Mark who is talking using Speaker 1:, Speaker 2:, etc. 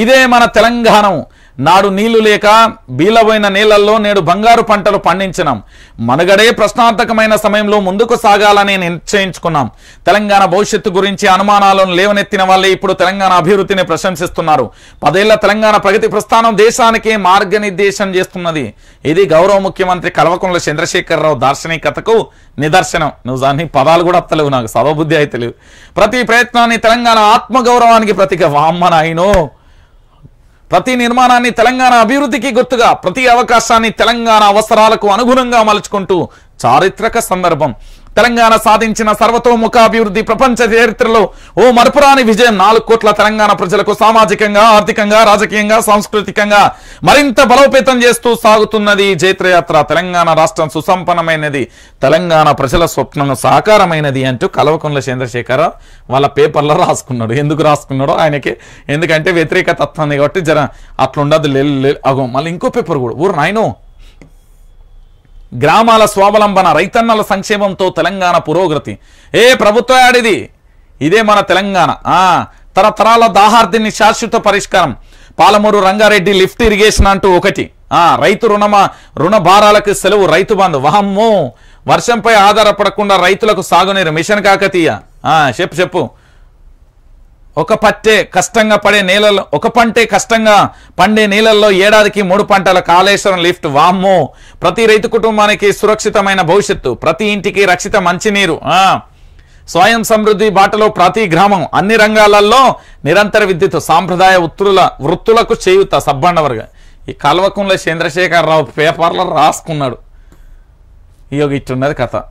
Speaker 1: ఇదే మన తెలంగాణం నాడు నీళ్లు లేక బీలబోయిన నీళ్లలో నేడు బంగారు పంటలు పండించినాం మనగడే ప్రశ్నార్థకమైన సమయంలో ముందుకు సాగాలని నిశ్చయించుకున్నాం తెలంగాణ భవిష్యత్తు గురించి అనుమానాలను లేవనెత్తిన వాళ్ళే ఇప్పుడు తెలంగాణ అభివృద్ధిని ప్రశంసిస్తున్నారు పదేళ్ల తెలంగాణ ప్రగతి ప్రస్థానం దేశానికే మార్గనిర్దేశం చేస్తున్నది ఇది గౌరవ ముఖ్యమంత్రి కల్వకుంట్ల చంద్రశేఖరరావు దార్శనికతకు నిదర్శనం నువ్వు దాన్ని పదాలు కూడా అత్తలేవు నాకు సవబుద్ధి అయితే ప్రతి ప్రయత్నాన్ని తెలంగాణ ఆత్మగౌరవానికి ప్రతిగా వామ్మనాయినో ప్రతి నిర్మాణాన్ని తెలంగాణ అభివృద్ధికి గుర్తుగా ప్రతి అవకాశాన్ని తెలంగాణ అవసరాలకు అనుగుణంగా మలుచుకుంటూ చారిత్రక సందర్భం తెలంగాణ సాధించిన సర్వతోముఖాభివృద్ధి ప్రపంచ చరిత్రలో ఓ మరపురాని విజయం నాలుగు కోట్ల తెలంగాణ ప్రజలకు సామాజికంగా ఆర్థికంగా రాజకీయంగా సాంస్కృతికంగా మరింత బలోపేతం చేస్తూ సాగుతున్నది జైత్రయాత్ర తెలంగాణ రాష్ట్రం సుసంపన్నమైనది తెలంగాణ ప్రజల స్వప్నం సాకారమైనది అంటూ కలవకుంట్ల చంద్రశేఖర వాళ్ళ పేపర్లో రాసుకున్నాడు ఎందుకు రాసుకున్నాడో ఆయనకి ఎందుకంటే వ్యతిరేకత వస్తుంది కాబట్టి జర అట్లుండదు అగో మళ్ళీ ఇంకో పేపర్ కూడా ఊరు నాయనో గ్రామాల స్వావలంబన రైతన్నల సంక్షేమంతో తెలంగాణ పురోగతి ఏ ప్రభుత్వ ఆడిది ఇదే మన తెలంగాణ తరతరాల దాహార్థిని శాశ్వత పరిష్కారం పాలమూరు రంగారెడ్డి లిఫ్ట్ ఇరిగేషన్ అంటూ ఒకటి ఆ రైతు రుణమా రుణ భారాలకు సెలవు రైతు బంధు వహమ్మో వర్షంపై ఆధారపడకుండా రైతులకు సాగునీరు మిషన్ కాకతీయ చెప్పు చెప్పు ఒక పట్టే కష్టంగా పడే నేలలో ఒక పంటే కష్టంగా పండే నేలల్లో ఏడాదికి మూడు పంటల కాళేశ్వరం లిఫ్ట్ వామ్మో ప్రతి రైతు కుటుంబానికి సురక్షితమైన భవిష్యత్తు ప్రతి ఇంటికి రక్షిత మంచినీరు స్వయం సమృద్ధి బాటలో ప్రతి గ్రామం అన్ని రంగాలలో నిరంతర విద్యుత్ సాంప్రదాయ వృత్తుల వృత్తులకు చేయుత సబ్బండవర్గ ఈ కల్వకుంలో చంద్రశేఖరరావు పేపర్లో రాసుకున్నాడు ఈ ఇచ్చున్నది కథ